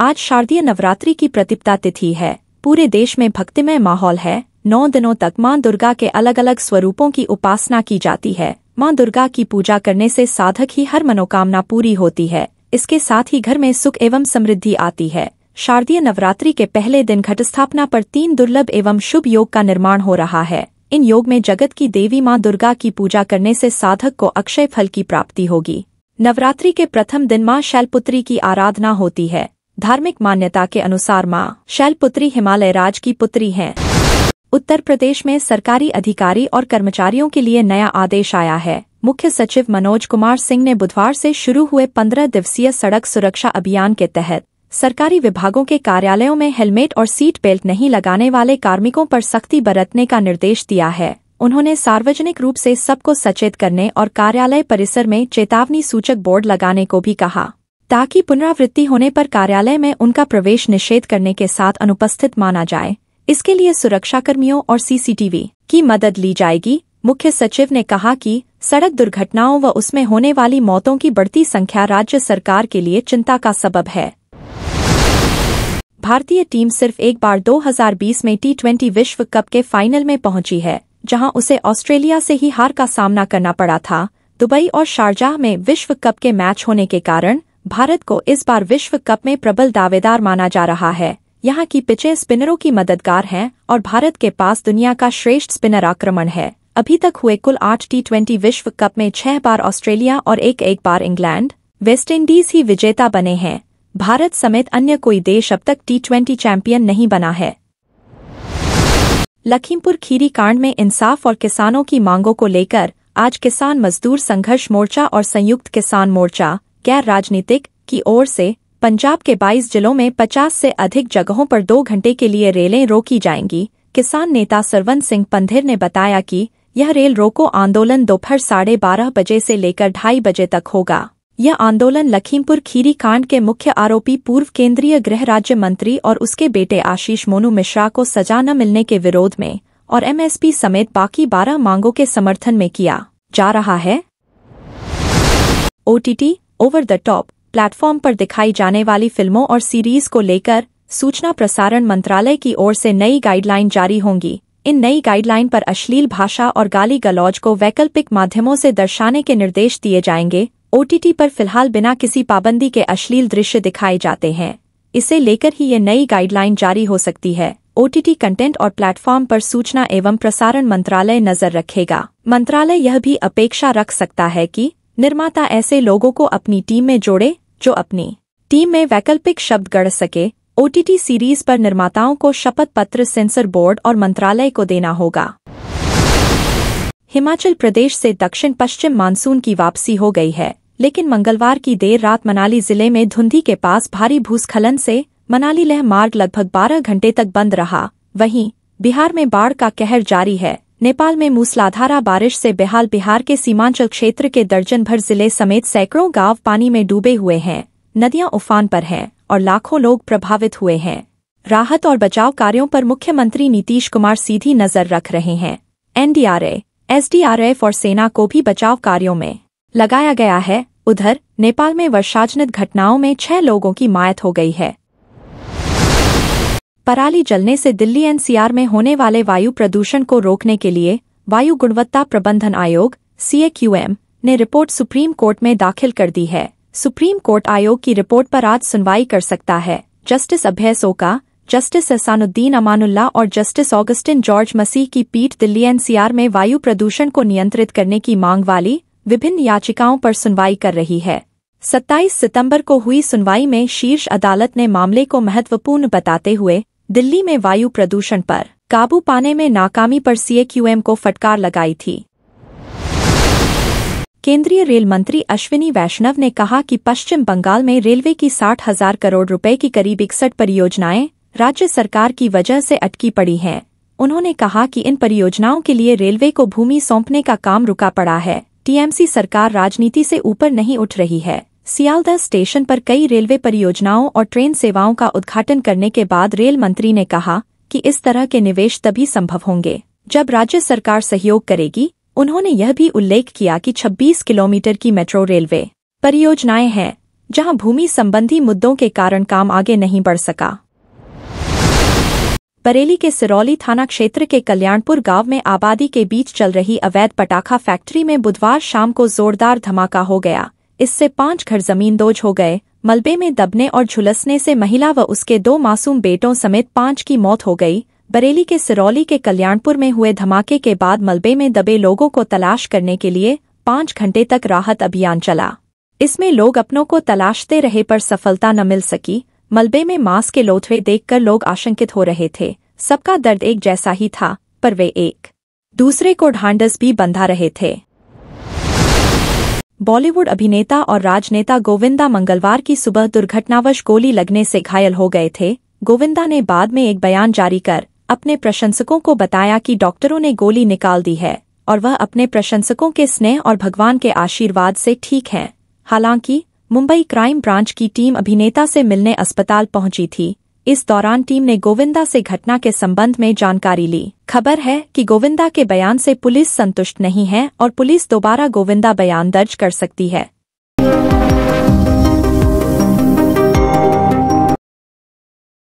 आज शारदीय नवरात्रि की प्रतिपदा तिथि है पूरे देश में भक्तिमय माहौल है नौ दिनों तक मां दुर्गा के अलग अलग स्वरूपों की उपासना की जाती है मां दुर्गा की पूजा करने से साधक ही हर मनोकामना पूरी होती है इसके साथ ही घर में सुख एवं समृद्धि आती है शारदीय नवरात्रि के पहले दिन घट स्थापना पर तीन दुर्लभ एवं शुभ योग का निर्माण हो रहा है इन योग में जगत की देवी मां दुर्गा की पूजा करने से साधक को अक्षय फल की प्राप्ति होगी नवरात्रि के प्रथम दिन मां शैलपुत्री की आराधना होती है धार्मिक मान्यता के अनुसार माँ शैलपुत्री हिमालय राज की पुत्री हैं उत्तर प्रदेश में सरकारी अधिकारी और कर्मचारियों के लिए नया आदेश आया है मुख्य सचिव मनोज कुमार सिंह ने बुधवार से शुरू हुए पंद्रह दिवसीय सड़क सुरक्षा अभियान के तहत सरकारी विभागों के कार्यालयों में हेलमेट और सीट बेल्ट नहीं लगाने वाले कार्मिकों पर सख्ती बरतने का निर्देश दिया है उन्होंने सार्वजनिक रूप से सबको सचेत करने और कार्यालय परिसर में चेतावनी सूचक बोर्ड लगाने को भी कहा ताकि पुनरावृत्ति होने पर कार्यालय में उनका प्रवेश निषेध करने के साथ अनुपस्थित माना जाए इसके लिए सुरक्षाकर्मियों और सीसीटीवी की मदद ली जाएगी मुख्य सचिव ने कहा कि सड़क दुर्घटनाओं व उसमें होने वाली मौतों की बढ़ती संख्या राज्य सरकार के लिए चिंता का सबब है भारतीय टीम सिर्फ एक बार 2020 में टी विश्व कप के फाइनल में पहुंची है जहां उसे ऑस्ट्रेलिया से ही हार का सामना करना पड़ा था दुबई और शारजाह में विश्व कप के मैच होने के कारण भारत को इस बार विश्व कप में प्रबल दावेदार माना जा रहा है यहाँ की पिचें स्पिनरों की मददगार हैं और भारत के पास दुनिया का श्रेष्ठ स्पिनर आक्रमण है अभी तक हुए कुल आठ टी ट्वेंटी विश्व कप में छह बार ऑस्ट्रेलिया और एक एक बार इंग्लैंड वेस्टइंडीज ही विजेता बने हैं भारत समेत अन्य कोई देश अब तक टी ट्वेंटी चैंपियन नहीं बना है लखीमपुर खीरी कांड में इंसाफ और किसानों की मांगों को लेकर आज किसान मजदूर संघर्ष मोर्चा और संयुक्त किसान मोर्चा गैर राजनीतिक की ओर से पंजाब के 22 जिलों में 50 से अधिक जगहों पर दो घंटे के लिए रेलें रोकी जाएंगी किसान नेता सरवंत सिंह पंधिर ने बताया कि यह रेल रोको आंदोलन दोपहर साढ़े बारह बजे से लेकर ढाई बजे तक होगा यह आंदोलन लखीमपुर खीरी कांड के मुख्य आरोपी पूर्व केंद्रीय गृह राज्य मंत्री और उसके बेटे आशीष मोनू मिश्रा को सजा न मिलने के विरोध में और एमएसपी समेत बाकी बारह मांगों के समर्थन में किया जा रहा है OTT over the top platform पर दिखाई जाने वाली फिल्मों और सीरीज को लेकर सूचना प्रसारण मंत्रालय की ओर से नई गाइडलाइन जारी होंगी इन नई गाइडलाइन पर अश्लील भाषा और गाली गलौज को वैकल्पिक माध्यमों से दर्शाने के निर्देश दिए जाएंगे ओटीटी पर फिलहाल बिना किसी पाबंदी के अश्लील दृश्य दिखाए जाते हैं इसे लेकर ही ये नई गाइडलाइन जारी हो सकती है ओटीटी कंटेंट और प्लेटफॉर्म पर सूचना एवं प्रसारण मंत्रालय नजर रखेगा मंत्रालय यह भी अपेक्षा रख सकता है कि निर्माता ऐसे लोगों को अपनी टीम में जोड़े जो अपनी टीम में वैकल्पिक शब्द गढ़ सके ओटीटी सीरीज पर निर्माताओं को शपथ पत्र सेंसर बोर्ड और मंत्रालय को देना होगा हिमाचल प्रदेश से दक्षिण पश्चिम मानसून की वापसी हो गई है लेकिन मंगलवार की देर रात मनाली जिले में धुंधी के पास भारी भूस्खलन से मनाली लह मार्ग लगभग 12 घंटे तक बंद रहा वहीं बिहार में बाढ़ का कहर जारी है नेपाल में मूसलाधारा बारिश से बेहाल बिहार के सीमांचल क्षेत्र के दर्जन भर जिले समेत सैकड़ों गांव पानी में डूबे हुए हैं नदियां उफान पर हैं और लाखों लोग प्रभावित हुए हैं राहत और बचाव कार्यों पर मुख्यमंत्री नीतीश कुमार सीधी नजर रख रहे हैं एनडीआरए एसडीआरएफ और सेना को भी बचाव कार्यों में लगाया गया है उधर नेपाल में वर्षाजनित घटनाओं में छह लोगों की मायत हो गई है पराली जलने से दिल्ली एनसीआर में होने वाले वायु प्रदूषण को रोकने के लिए वायु गुणवत्ता प्रबंधन आयोग सीएक्यूएम ने रिपोर्ट सुप्रीम कोर्ट में दाखिल कर दी है सुप्रीम कोर्ट आयोग की रिपोर्ट पर आज सुनवाई कर सकता है जस्टिस अभय सोका जस्टिस एहसानुद्दीन अमानुल्ला और जस्टिस ऑगस्टिन जॉर्ज मसीह की पीठ दिल्ली एनसीआर में वायु प्रदूषण को नियंत्रित करने की मांग वाली विभिन्न याचिकाओं पर सुनवाई कर रही है 27 सितंबर को हुई सुनवाई में शीर्ष अदालत ने मामले को महत्वपूर्ण बताते हुए दिल्ली में वायु प्रदूषण पर काबू पाने में नाकामी पर सीएक्यूएम को फटकार लगाई थी केंद्रीय रेल मंत्री अश्विनी वैष्णव ने कहा कि पश्चिम बंगाल में रेलवे की साठ हजार करोड़ रुपए की करीब इकसठ परियोजनाएं राज्य सरकार की वजह से अटकी पड़ी हैं उन्होंने कहा कि इन परियोजनाओं के लिए रेलवे को भूमि सौंपने का काम रुका पड़ा है टीएमसी सरकार राजनीति से ऊपर नहीं उठ रही है सियालदह स्टेशन पर कई रेलवे परियोजनाओं और ट्रेन सेवाओं का उद्घाटन करने के बाद रेल मंत्री ने कहा कि इस तरह के निवेश तभी संभव होंगे जब राज्य सरकार सहयोग करेगी उन्होंने यह भी उल्लेख किया कि 26 किलोमीटर की मेट्रो रेलवे परियोजनाएं हैं जहां भूमि संबंधी मुद्दों के कारण काम आगे नहीं बढ़ सका बरेली के सिरौली थाना क्षेत्र के कल्याणपुर गांव में आबादी के बीच चल रही अवैध पटाखा फैक्ट्री में बुधवार शाम को जोरदार धमाका हो गया इससे पांच घर जमीन दोज हो गए मलबे में दबने और झुलसने से महिला व उसके दो मासूम बेटों समेत पांच की मौत हो गई बरेली के सिरौली के कल्याणपुर में हुए धमाके के बाद मलबे में दबे लोगों को तलाश करने के लिए पांच घंटे तक राहत अभियान चला इसमें लोग अपनों को तलाशते रहे पर सफलता न मिल सकी मलबे में मांस के लोथवे देखकर लोग आशंकित हो रहे थे सबका दर्द एक जैसा ही था पर वे एक दूसरे को ढांडस भी बंधा रहे थे बॉलीवुड अभिनेता और राजनेता गोविंदा मंगलवार की सुबह दुर्घटनावश गोली लगने से घायल हो गए थे गोविंदा ने बाद में एक बयान जारी कर अपने प्रशंसकों को बताया कि डॉक्टरों ने गोली निकाल दी है और वह अपने प्रशंसकों के स्नेह और भगवान के आशीर्वाद से ठीक हैं हालांकि मुंबई क्राइम ब्रांच की टीम अभिनेता से मिलने अस्पताल पहुंची थी इस दौरान टीम ने गोविंदा से घटना के संबंध में जानकारी ली खबर है कि गोविंदा के बयान से पुलिस संतुष्ट नहीं है और पुलिस दोबारा गोविंदा बयान दर्ज कर सकती है